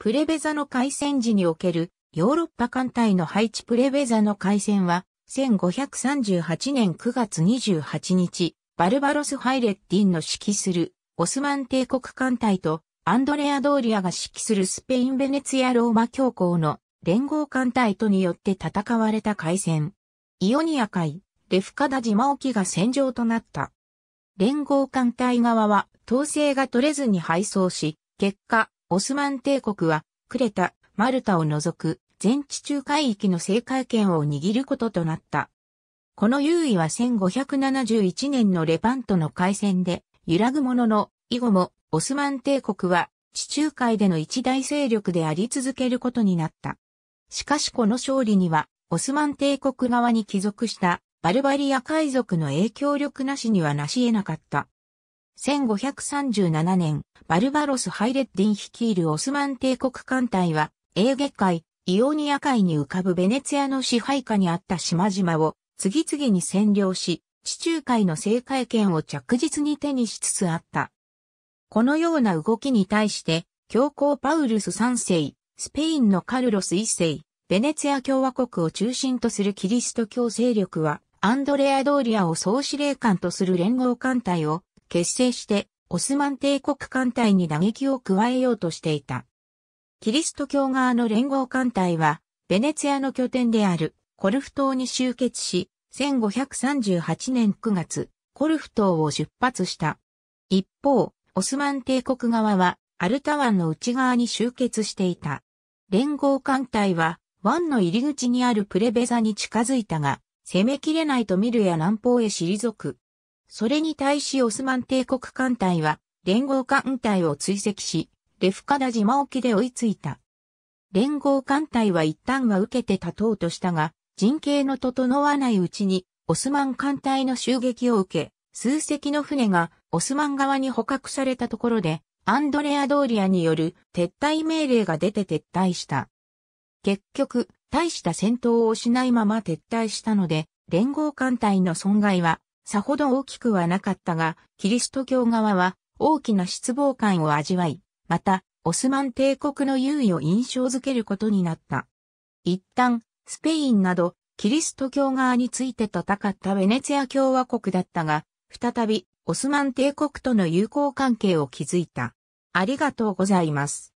プレベザの海戦時におけるヨーロッパ艦隊の配置プレベザの海戦は、1538年9月28日、バルバロス・ハイレッディンの指揮するオスマン帝国艦隊とアンドレア・ドーリアが指揮するスペイン・ベネツィア・ローマ教皇の連合艦隊とによって戦われた海戦。イオニア海、レフカダ島沖が戦場となった。連合艦隊側は統制が取れずに敗走し、結果、オスマン帝国は、クレタ、マルタを除く全地中海域の政海権を握ることとなった。この優位は1571年のレパントの海戦で揺らぐものの、以後もオスマン帝国は地中海での一大勢力であり続けることになった。しかしこの勝利には、オスマン帝国側に帰属したバルバリア海賊の影響力なしにはなし得なかった。1537年、バルバロス・ハイレッディン率いるオスマン帝国艦隊は、エーゲ海、イオニア海に浮かぶベネツィアの支配下にあった島々を次々に占領し、地中海の政界権を着実に手にしつつあった。このような動きに対して、教皇パウルス3世、スペインのカルロス1世、ベネツィア共和国を中心とするキリスト教勢力は、アンドレア・ドーリアを総司令官とする連合艦隊を結成して、オスマン帝国艦隊に打撃を加えようとしていた。キリスト教側の連合艦隊は、ベネツィアの拠点であるコルフ島に集結し、1538年9月、コルフ島を出発した。一方、オスマン帝国側は、アルタ湾の内側に集結していた。連合艦隊は、湾の入り口にあるプレベザに近づいたが、攻めきれないと見るや南方へ退く。それに対しオスマン帝国艦隊は連合艦隊を追跡し、レフカダ島沖で追いついた。連合艦隊は一旦は受けて立とうとしたが、陣形の整わないうちに、オスマン艦隊の襲撃を受け、数隻の船がオスマン側に捕獲されたところで、アンドレア・ドーリアによる撤退命令が出て撤退した。結局、大した戦闘をしないまま撤退したので、連合艦隊の損害はさほど大きくはなかったが、キリスト教側は大きな失望感を味わい、また、オスマン帝国の優位を印象づけることになった。一旦、スペインなど、キリスト教側について戦ったベネツィア共和国だったが、再び、オスマン帝国との友好関係を築いた。ありがとうございます。